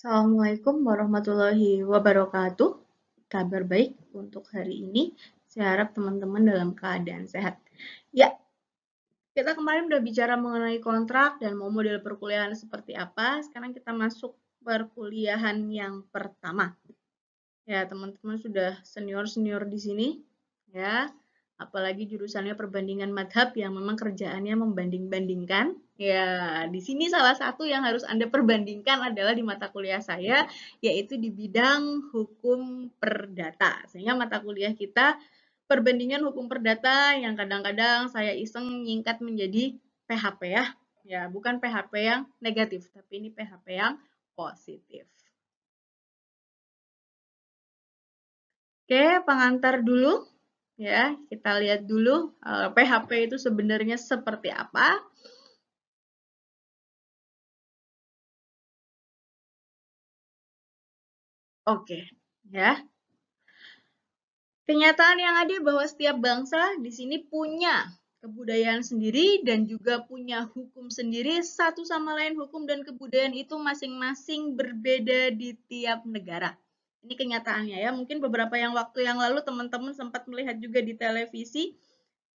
Assalamualaikum warahmatullahi wabarakatuh. Kabar baik untuk hari ini. Saya harap teman-teman dalam keadaan sehat. Ya, kita kemarin udah bicara mengenai kontrak dan mau model perkuliahan seperti apa. Sekarang kita masuk perkuliahan yang pertama. Ya, teman-teman sudah senior-senior di sini. Ya, apalagi jurusannya perbandingan madhab yang memang kerjaannya membanding-bandingkan Ya, di sini salah satu yang harus Anda perbandingkan adalah di mata kuliah saya, yaitu di bidang hukum perdata. Sehingga mata kuliah kita perbandingan hukum perdata yang kadang-kadang saya iseng nyingkat menjadi PHP ya. Ya, bukan PHP yang negatif, tapi ini PHP yang positif. Oke, pengantar dulu. Ya, kita lihat dulu PHP eh, itu sebenarnya seperti apa. Oke, ya. Kenyataan yang ada bahwa setiap bangsa di sini punya kebudayaan sendiri dan juga punya hukum sendiri. Satu sama lain hukum dan kebudayaan itu masing-masing berbeda di tiap negara. Ini kenyataannya ya. Mungkin beberapa yang waktu yang lalu teman-teman sempat melihat juga di televisi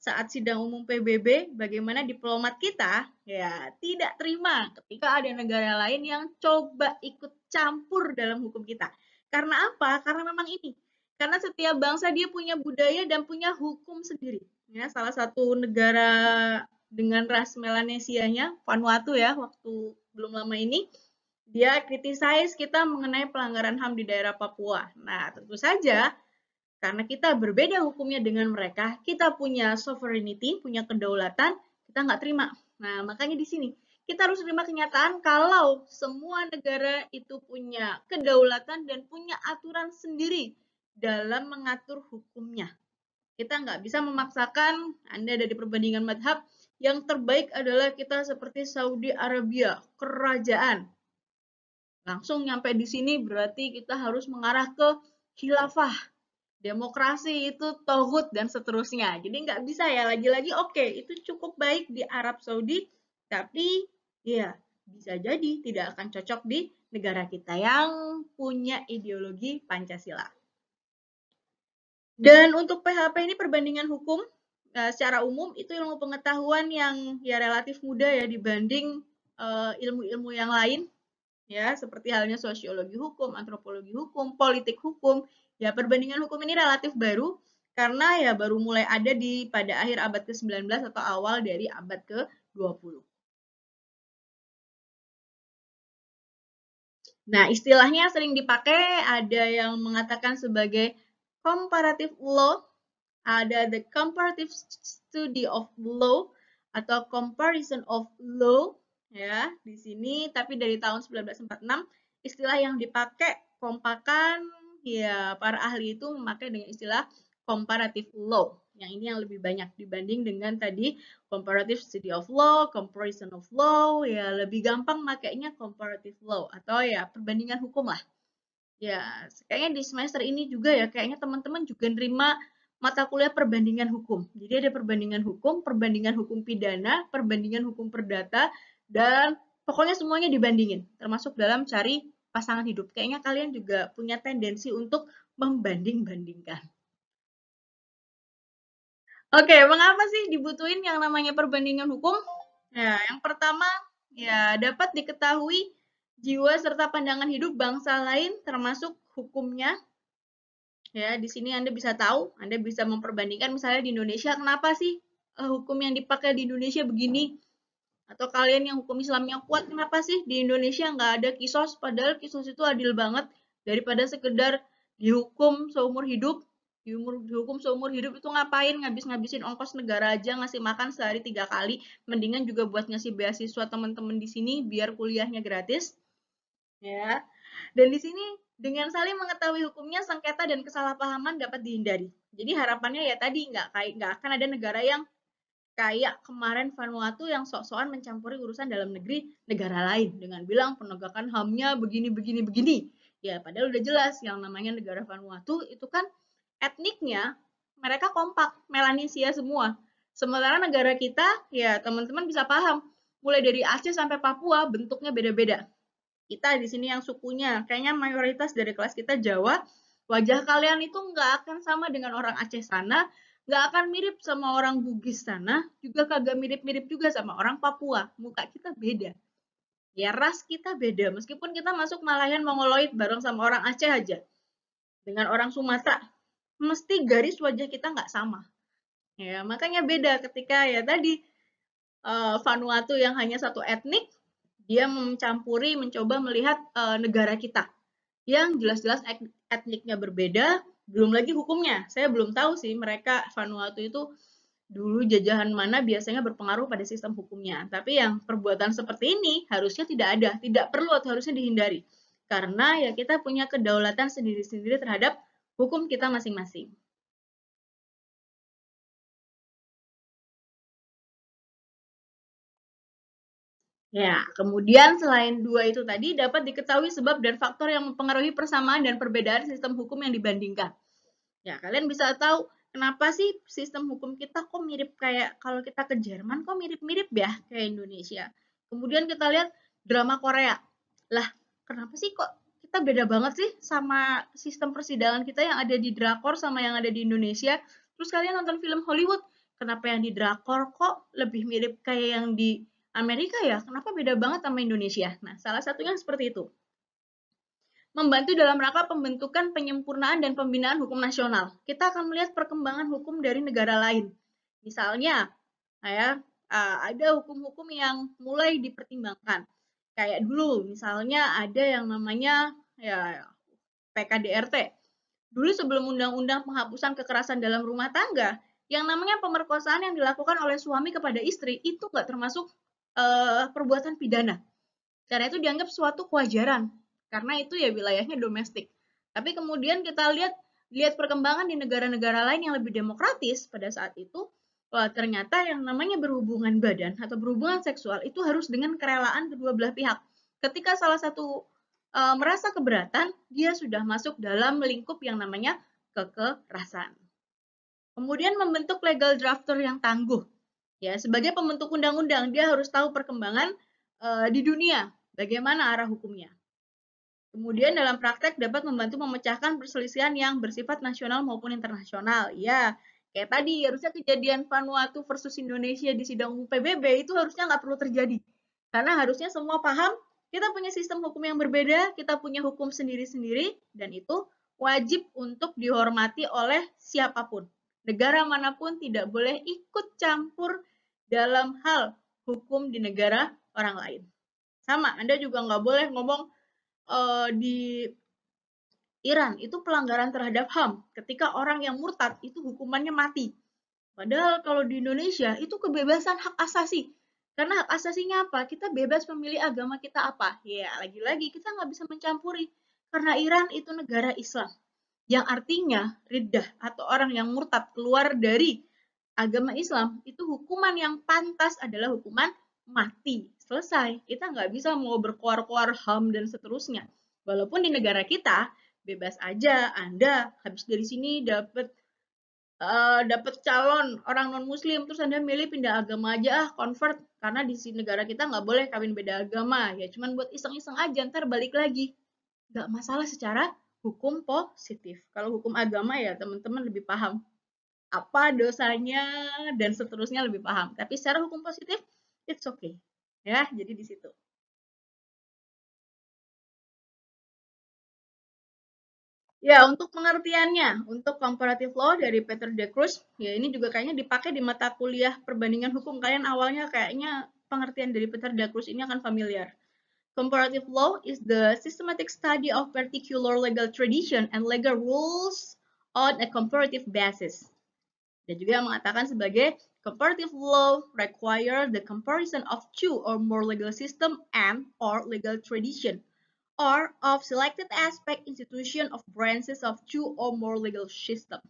saat sidang umum PBB bagaimana diplomat kita ya tidak terima ketika ada negara lain yang coba ikut campur dalam hukum kita. Karena apa? Karena memang ini. Karena setiap bangsa dia punya budaya dan punya hukum sendiri. Ya, salah satu negara dengan ras Melanesianya, Vanuatu ya, waktu belum lama ini, dia kritisais kita mengenai pelanggaran HAM di daerah Papua. Nah, tentu saja karena kita berbeda hukumnya dengan mereka, kita punya sovereignty, punya kedaulatan, kita nggak terima. Nah, makanya di sini kita harus terima kenyataan kalau semua negara itu punya kedaulatan dan punya aturan sendiri dalam mengatur hukumnya. Kita nggak bisa memaksakan Anda dari perbandingan madhab, yang terbaik adalah kita seperti Saudi Arabia, kerajaan. Langsung nyampe di sini berarti kita harus mengarah ke khilafah, demokrasi itu tohut dan seterusnya. Jadi nggak bisa ya, lagi-lagi oke, okay, itu cukup baik di Arab Saudi, tapi Iya, bisa jadi tidak akan cocok di negara kita yang punya ideologi Pancasila. Dan untuk PHP ini perbandingan hukum eh, secara umum itu ilmu pengetahuan yang ya relatif muda ya dibanding eh, ilmu-ilmu uh, yang lain ya seperti halnya sosiologi hukum, antropologi hukum, politik hukum. Ya perbandingan hukum ini relatif baru karena ya baru mulai ada di pada akhir abad ke-19 atau awal dari abad ke-20. Nah, istilahnya sering dipakai ada yang mengatakan sebagai comparative law, ada the comparative study of law atau comparison of law ya di sini tapi dari tahun 1946 istilah yang dipakai kompakan ya para ahli itu memakai dengan istilah comparative law yang ini yang lebih banyak dibanding dengan tadi comparative study of law, comparison of law, ya lebih gampang makainya comparative law atau ya perbandingan hukum lah. Ya, kayaknya di semester ini juga ya kayaknya teman-teman juga nerima mata kuliah perbandingan hukum. Jadi ada perbandingan hukum, perbandingan hukum pidana, perbandingan hukum perdata, dan pokoknya semuanya dibandingin, termasuk dalam cari pasangan hidup. Kayaknya kalian juga punya tendensi untuk membanding-bandingkan. Oke, mengapa sih dibutuhin yang namanya perbandingan hukum? Ya, yang pertama, ya dapat diketahui jiwa serta pandangan hidup bangsa lain termasuk hukumnya. Ya, di sini Anda bisa tahu, Anda bisa memperbandingkan misalnya di Indonesia kenapa sih eh, hukum yang dipakai di Indonesia begini? Atau kalian yang hukum Islamnya kuat, kenapa sih di Indonesia nggak ada kisos? Padahal kisos itu adil banget daripada sekedar dihukum seumur hidup diumur dihukum seumur hidup itu ngapain ngabis-ngabisin ongkos negara aja ngasih makan sehari tiga kali mendingan juga buat ngasih beasiswa teman-teman di sini biar kuliahnya gratis ya dan di sini dengan saling mengetahui hukumnya sengketa dan kesalahpahaman dapat dihindari jadi harapannya ya tadi nggak kayak nggak akan ada negara yang kayak kemarin Vanuatu yang sok-sokan mencampuri urusan dalam negeri negara lain dengan bilang penegakan hamnya begini begini begini ya padahal udah jelas yang namanya negara Vanuatu itu kan etniknya mereka kompak Melanesia semua. Sementara negara kita ya teman-teman bisa paham mulai dari Aceh sampai Papua bentuknya beda-beda. Kita di sini yang sukunya kayaknya mayoritas dari kelas kita Jawa. Wajah kalian itu nggak akan sama dengan orang Aceh sana, nggak akan mirip sama orang Bugis sana, juga kagak mirip-mirip juga sama orang Papua. Muka kita beda. Ya ras kita beda, meskipun kita masuk Malayan Mongoloid bareng sama orang Aceh aja. Dengan orang Sumatera, mesti garis wajah kita nggak sama. Ya, makanya beda ketika ya tadi uh, Vanuatu yang hanya satu etnik, dia mencampuri, mencoba melihat uh, negara kita yang jelas-jelas etniknya berbeda, belum lagi hukumnya. Saya belum tahu sih mereka Vanuatu itu dulu jajahan mana biasanya berpengaruh pada sistem hukumnya. Tapi yang perbuatan seperti ini harusnya tidak ada, tidak perlu atau harusnya dihindari. Karena ya kita punya kedaulatan sendiri-sendiri terhadap hukum kita masing-masing. Ya, kemudian selain dua itu tadi dapat diketahui sebab dan faktor yang mempengaruhi persamaan dan perbedaan sistem hukum yang dibandingkan. Ya, kalian bisa tahu kenapa sih sistem hukum kita kok mirip kayak kalau kita ke Jerman kok mirip-mirip ya kayak Indonesia. Kemudian kita lihat drama Korea. Lah, kenapa sih kok kita beda banget sih sama sistem persidangan kita yang ada di drakor sama yang ada di Indonesia. Terus kalian nonton film Hollywood, kenapa yang di drakor kok lebih mirip kayak yang di Amerika ya? Kenapa beda banget sama Indonesia? Nah, salah satunya seperti itu. Membantu dalam rangka pembentukan, penyempurnaan, dan pembinaan hukum nasional. Kita akan melihat perkembangan hukum dari negara lain. Misalnya, ya, eh, ada hukum-hukum yang mulai dipertimbangkan kayak dulu misalnya ada yang namanya ya PKDRT. Dulu sebelum undang-undang penghapusan kekerasan dalam rumah tangga, yang namanya pemerkosaan yang dilakukan oleh suami kepada istri itu nggak termasuk uh, perbuatan pidana. Karena itu dianggap suatu kewajaran karena itu ya wilayahnya domestik. Tapi kemudian kita lihat lihat perkembangan di negara-negara lain yang lebih demokratis pada saat itu Wah, ternyata yang namanya berhubungan badan atau berhubungan seksual itu harus dengan kerelaan kedua belah pihak. Ketika salah satu e, merasa keberatan, dia sudah masuk dalam lingkup yang namanya kekerasan. Kemudian membentuk legal drafter yang tangguh. Ya, sebagai pembentuk undang-undang, dia harus tahu perkembangan e, di dunia, bagaimana arah hukumnya. Kemudian dalam praktek dapat membantu memecahkan perselisihan yang bersifat nasional maupun internasional. Ya, Kayak tadi, harusnya kejadian Vanuatu versus Indonesia di sidang PBB itu harusnya nggak perlu terjadi. Karena harusnya semua paham, kita punya sistem hukum yang berbeda, kita punya hukum sendiri-sendiri, dan itu wajib untuk dihormati oleh siapapun. Negara manapun tidak boleh ikut campur dalam hal hukum di negara orang lain. Sama, Anda juga nggak boleh ngomong uh, di Iran itu pelanggaran terhadap HAM. Ketika orang yang murtad itu hukumannya mati. Padahal kalau di Indonesia itu kebebasan hak asasi. Karena hak asasinya apa? Kita bebas memilih agama kita apa. Ya, lagi-lagi kita nggak bisa mencampuri. Karena Iran itu negara Islam. Yang artinya riddah atau orang yang murtad keluar dari agama Islam itu hukuman yang pantas adalah hukuman mati. Selesai. Kita nggak bisa mau berkoar-koar HAM dan seterusnya. Walaupun di negara kita, bebas aja Anda habis dari sini dapat uh, eh, dapat calon orang non muslim terus Anda milih pindah agama aja ah convert karena di sini negara kita nggak boleh kawin beda agama ya cuman buat iseng-iseng aja ntar balik lagi nggak masalah secara hukum positif kalau hukum agama ya teman-teman lebih paham apa dosanya dan seterusnya lebih paham tapi secara hukum positif it's okay ya jadi di situ Ya, untuk pengertiannya, untuk comparative law dari Peter De Cruz, ya ini juga kayaknya dipakai di mata kuliah perbandingan hukum. Kalian awalnya kayaknya pengertian dari Peter De Cruz ini akan familiar. Comparative law is the systematic study of particular legal tradition and legal rules on a comparative basis. Dan juga mengatakan sebagai comparative law require the comparison of two or more legal system and or legal tradition or of selected aspect institution of branches of two or more legal system.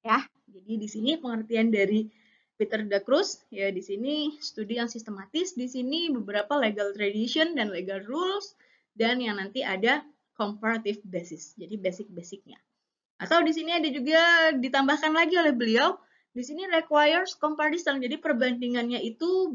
Ya, jadi di sini pengertian dari Peter de Cruz ya di sini studi yang sistematis, di sini beberapa legal tradition dan legal rules dan yang nanti ada comparative basis. Jadi basic-basicnya. Atau di sini ada juga ditambahkan lagi oleh beliau di sini requires comparison, jadi perbandingannya itu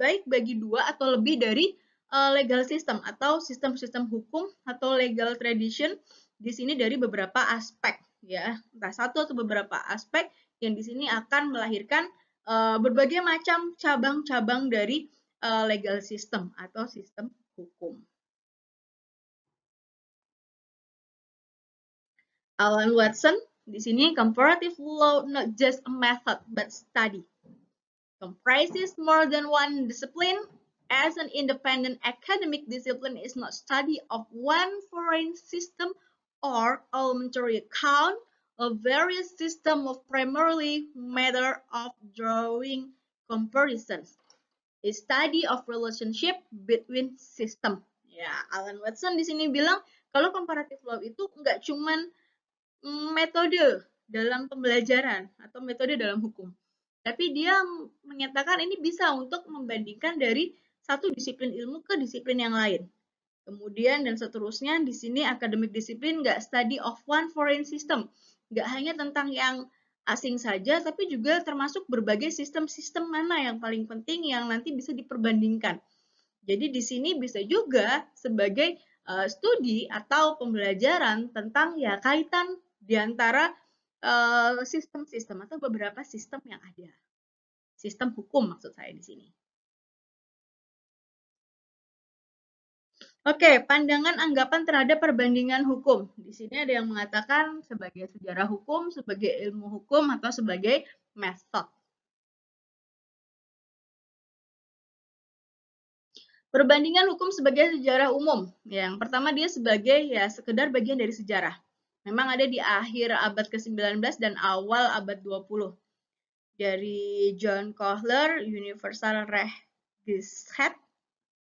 baik bagi dua atau lebih dari Eh, legal system atau sistem-sistem hukum atau legal tradition di sini dari beberapa aspek ya entah satu atau beberapa aspek yang di sini akan melahirkan uh, berbagai macam cabang-cabang dari uh, legal system atau sistem hukum. Alan Watson di sini comparative law not just a method but study comprises more than one discipline as an independent academic discipline is not study of one foreign system or elementary account a various system of primarily matter of drawing comparisons a study of relationship between system ya Alan Watson di sini bilang kalau comparative law itu nggak cuman metode dalam pembelajaran atau metode dalam hukum tapi dia menyatakan ini bisa untuk membandingkan dari satu disiplin ilmu ke disiplin yang lain. Kemudian dan seterusnya di sini akademik disiplin nggak study of one foreign system, nggak hanya tentang yang asing saja, tapi juga termasuk berbagai sistem-sistem mana yang paling penting yang nanti bisa diperbandingkan. Jadi di sini bisa juga sebagai uh, studi atau pembelajaran tentang ya kaitan di antara eh, sistem-sistem uh, atau beberapa sistem yang ada. Sistem hukum maksud saya di sini. Oke, pandangan anggapan terhadap perbandingan hukum. Di sini ada yang mengatakan sebagai sejarah hukum, sebagai ilmu hukum, atau sebagai method. Perbandingan hukum sebagai sejarah umum. Yang pertama dia sebagai ya sekedar bagian dari sejarah. Memang ada di akhir abad ke-19 dan awal abad 20. Dari John Kohler, Universal Recht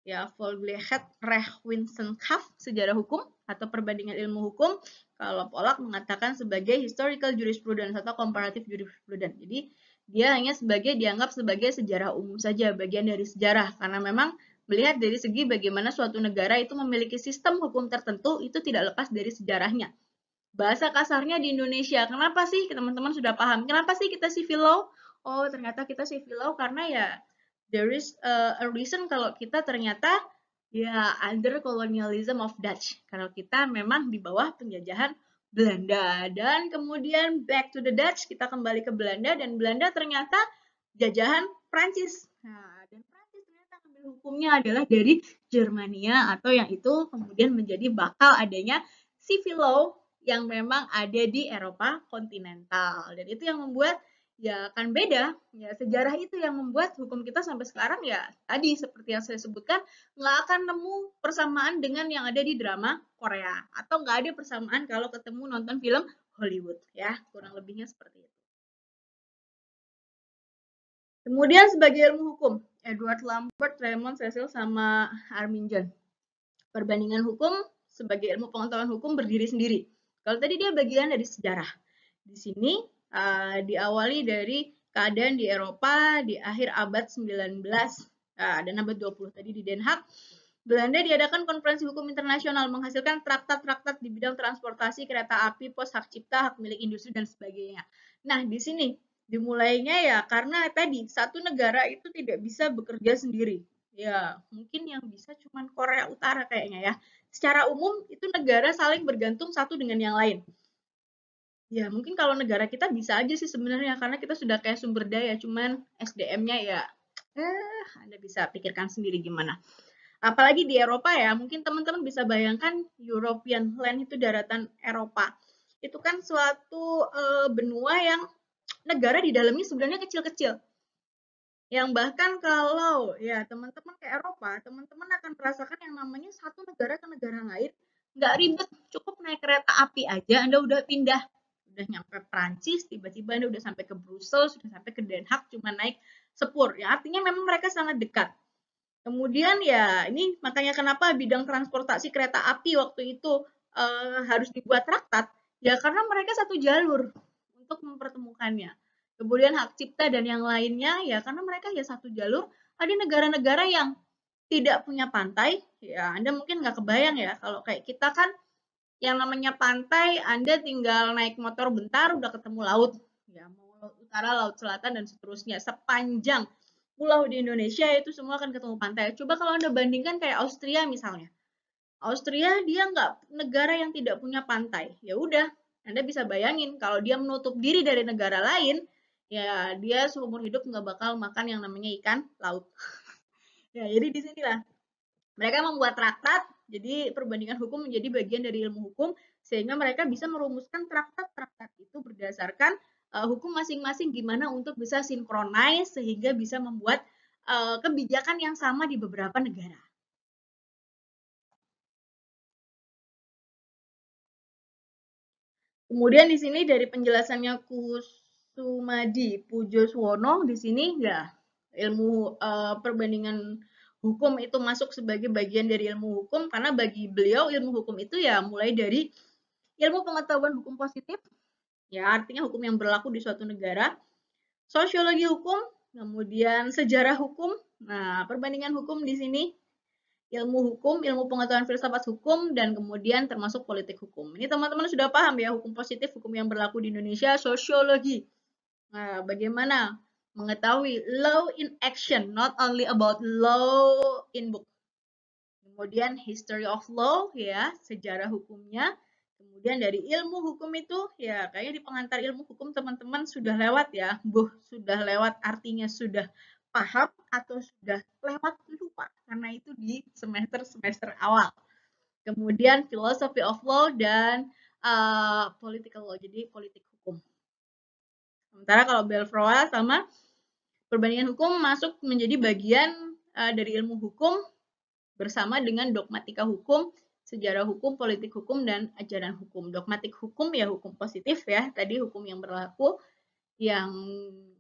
ya Volglehet Rechwinsenkampf sejarah hukum atau perbandingan ilmu hukum kalau Polak mengatakan sebagai historical jurisprudence atau comparative jurisprudence. Jadi dia hanya sebagai dianggap sebagai sejarah umum saja bagian dari sejarah karena memang melihat dari segi bagaimana suatu negara itu memiliki sistem hukum tertentu itu tidak lepas dari sejarahnya. Bahasa kasarnya di Indonesia, kenapa sih teman-teman sudah paham? Kenapa sih kita civil law? Oh, ternyata kita civil law karena ya there is a, a reason kalau kita ternyata ya under colonialism of Dutch Kalau kita memang di bawah penjajahan Belanda dan kemudian back to the Dutch kita kembali ke Belanda dan Belanda ternyata jajahan Prancis nah, dan Prancis ternyata ambil hukumnya adalah dari Jermania atau yang itu kemudian menjadi bakal adanya civil law yang memang ada di Eropa kontinental dan itu yang membuat ya akan beda. Ya sejarah itu yang membuat hukum kita sampai sekarang ya tadi seperti yang saya sebutkan nggak akan nemu persamaan dengan yang ada di drama Korea atau nggak ada persamaan kalau ketemu nonton film Hollywood ya kurang lebihnya seperti itu. Kemudian sebagai ilmu hukum, Edward Lambert, Raymond Cecil, sama Armin John. Perbandingan hukum sebagai ilmu pengetahuan hukum berdiri sendiri. Kalau tadi dia bagian dari sejarah. Di sini uh, diawali dari keadaan di Eropa di akhir abad 19 uh, nah, dan abad 20 tadi di Den Haag. Belanda diadakan konferensi hukum internasional menghasilkan traktat-traktat di bidang transportasi, kereta api, pos hak cipta, hak milik industri, dan sebagainya. Nah, di sini dimulainya ya karena tadi satu negara itu tidak bisa bekerja sendiri. Ya, mungkin yang bisa cuma Korea Utara kayaknya ya. Secara umum itu negara saling bergantung satu dengan yang lain. Ya, mungkin kalau negara kita bisa aja sih sebenarnya karena kita sudah kayak sumber daya, cuman SDM-nya ya eh Anda bisa pikirkan sendiri gimana. Apalagi di Eropa ya, mungkin teman-teman bisa bayangkan European land itu daratan Eropa. Itu kan suatu eh, benua yang negara di dalamnya sebenarnya kecil-kecil. Yang bahkan kalau ya teman-teman ke Eropa, teman-teman akan merasakan yang namanya satu negara ke negara lain nggak ribet, cukup naik kereta api aja Anda udah pindah udah nyampe Prancis tiba-tiba anda udah sampai ke Brussels sudah sampai ke Den Haag cuma naik sepur ya artinya memang mereka sangat dekat kemudian ya ini makanya kenapa bidang transportasi kereta api waktu itu eh, harus dibuat traktat ya karena mereka satu jalur untuk mempertemukannya kemudian hak cipta dan yang lainnya ya karena mereka ya satu jalur ada negara-negara yang tidak punya pantai ya Anda mungkin nggak kebayang ya kalau kayak kita kan yang namanya pantai, Anda tinggal naik motor bentar udah ketemu laut. Ya, mau laut utara, laut selatan, dan seterusnya. Sepanjang pulau di Indonesia itu semua akan ketemu pantai. Coba kalau Anda bandingkan kayak Austria misalnya. Austria dia nggak negara yang tidak punya pantai. Ya udah, Anda bisa bayangin kalau dia menutup diri dari negara lain, ya dia seumur hidup nggak bakal makan yang namanya ikan laut. ya, jadi disinilah mereka membuat traktat jadi perbandingan hukum menjadi bagian dari ilmu hukum sehingga mereka bisa merumuskan traktat-traktat itu berdasarkan uh, hukum masing-masing gimana untuk bisa sinkronize sehingga bisa membuat uh, kebijakan yang sama di beberapa negara. Kemudian di sini dari penjelasannya Kusumadi Pujoswono di sini ya ilmu uh, perbandingan hukum itu masuk sebagai bagian dari ilmu hukum karena bagi beliau ilmu hukum itu ya mulai dari ilmu pengetahuan hukum positif ya artinya hukum yang berlaku di suatu negara sosiologi hukum kemudian sejarah hukum nah perbandingan hukum di sini ilmu hukum ilmu pengetahuan filsafat hukum dan kemudian termasuk politik hukum ini teman-teman sudah paham ya hukum positif hukum yang berlaku di Indonesia sosiologi nah bagaimana mengetahui law in action, not only about law in book. Kemudian history of law, ya, sejarah hukumnya. Kemudian dari ilmu hukum itu, ya kayaknya di pengantar ilmu hukum teman-teman sudah lewat ya. Buh, sudah lewat artinya sudah paham atau sudah lewat lupa. Karena itu di semester-semester awal. Kemudian philosophy of law dan uh, political law, jadi politik Sementara kalau Belfroa sama perbandingan hukum masuk menjadi bagian uh, dari ilmu hukum bersama dengan dogmatika hukum, sejarah hukum, politik hukum, dan ajaran hukum. Dogmatik hukum ya hukum positif ya, tadi hukum yang berlaku yang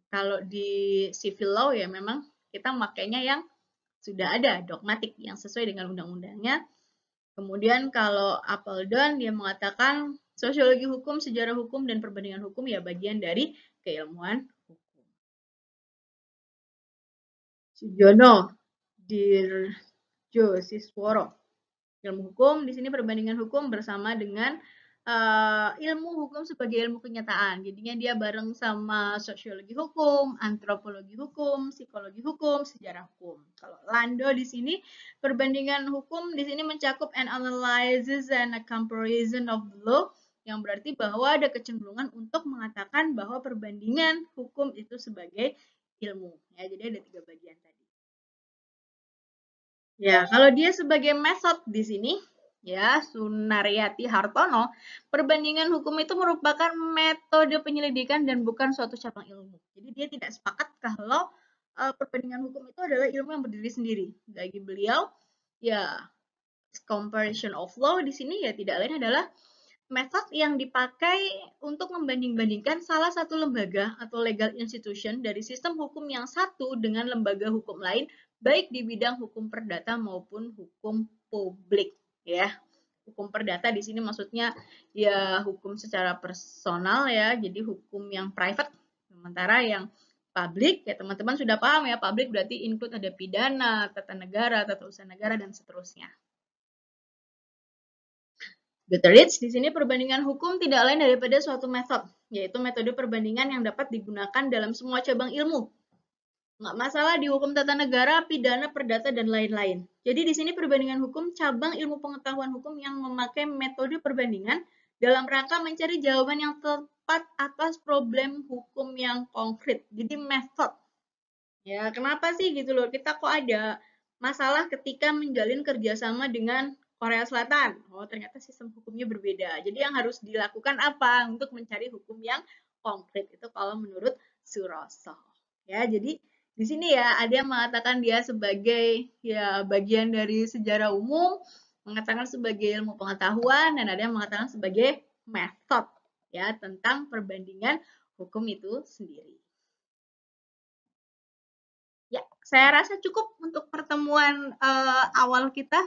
kalau di civil law ya memang kita makainya yang sudah ada, dogmatik yang sesuai dengan undang-undangnya. Kemudian kalau Appleton dia mengatakan sosiologi hukum, sejarah hukum, dan perbandingan hukum ya bagian dari keilmuan hukum. Sujono Dirjo Sisworo. Ilmu hukum, di sini perbandingan hukum bersama dengan uh, ilmu hukum sebagai ilmu kenyataan. Jadinya dia bareng sama sosiologi hukum, antropologi hukum, psikologi hukum, sejarah hukum. Kalau Lando di sini, perbandingan hukum di sini mencakup and analyzes and a comparison of law yang berarti bahwa ada kecenderungan untuk mengatakan bahwa perbandingan hukum itu sebagai ilmu. Ya, jadi ada tiga bagian tadi. Ya, kalau dia sebagai method di sini, ya Sunaryati Hartono, perbandingan hukum itu merupakan metode penyelidikan dan bukan suatu cabang ilmu. Jadi dia tidak sepakat kalau eh, perbandingan hukum itu adalah ilmu yang berdiri sendiri. Bagi beliau, ya comparison of law di sini ya tidak lain adalah metode yang dipakai untuk membanding-bandingkan salah satu lembaga atau legal institution dari sistem hukum yang satu dengan lembaga hukum lain, baik di bidang hukum perdata maupun hukum publik. Ya, hukum perdata di sini maksudnya ya hukum secara personal ya, jadi hukum yang private. Sementara yang publik ya teman-teman sudah paham ya, publik berarti include ada pidana, tata negara, tata usaha negara dan seterusnya. Goodreads, di sini perbandingan hukum tidak lain daripada suatu metode, yaitu metode perbandingan yang dapat digunakan dalam semua cabang ilmu. Nggak masalah di hukum tata negara, pidana, perdata, dan lain-lain. Jadi di sini perbandingan hukum cabang ilmu pengetahuan hukum yang memakai metode perbandingan dalam rangka mencari jawaban yang tepat atas problem hukum yang konkret. Jadi metode. Ya, kenapa sih gitu loh? Kita kok ada masalah ketika menjalin kerjasama dengan Korea Selatan. Oh, ternyata sistem hukumnya berbeda. Jadi yang harus dilakukan apa untuk mencari hukum yang konkret itu kalau menurut Suroso. Ya, jadi di sini ya ada yang mengatakan dia sebagai ya bagian dari sejarah umum, mengatakan sebagai ilmu pengetahuan dan ada yang mengatakan sebagai method ya tentang perbandingan hukum itu sendiri. Ya, saya rasa cukup untuk pertemuan uh, awal kita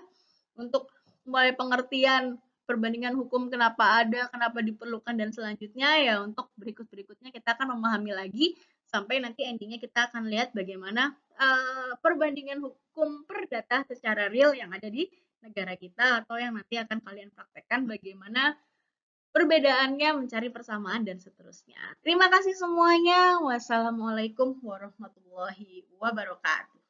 untuk mulai pengertian perbandingan hukum kenapa ada, kenapa diperlukan dan selanjutnya ya untuk berikut-berikutnya kita akan memahami lagi sampai nanti endingnya kita akan lihat bagaimana uh, perbandingan hukum perdata secara real yang ada di negara kita atau yang nanti akan kalian praktekkan bagaimana perbedaannya, mencari persamaan dan seterusnya. Terima kasih semuanya. Wassalamualaikum warahmatullahi wabarakatuh.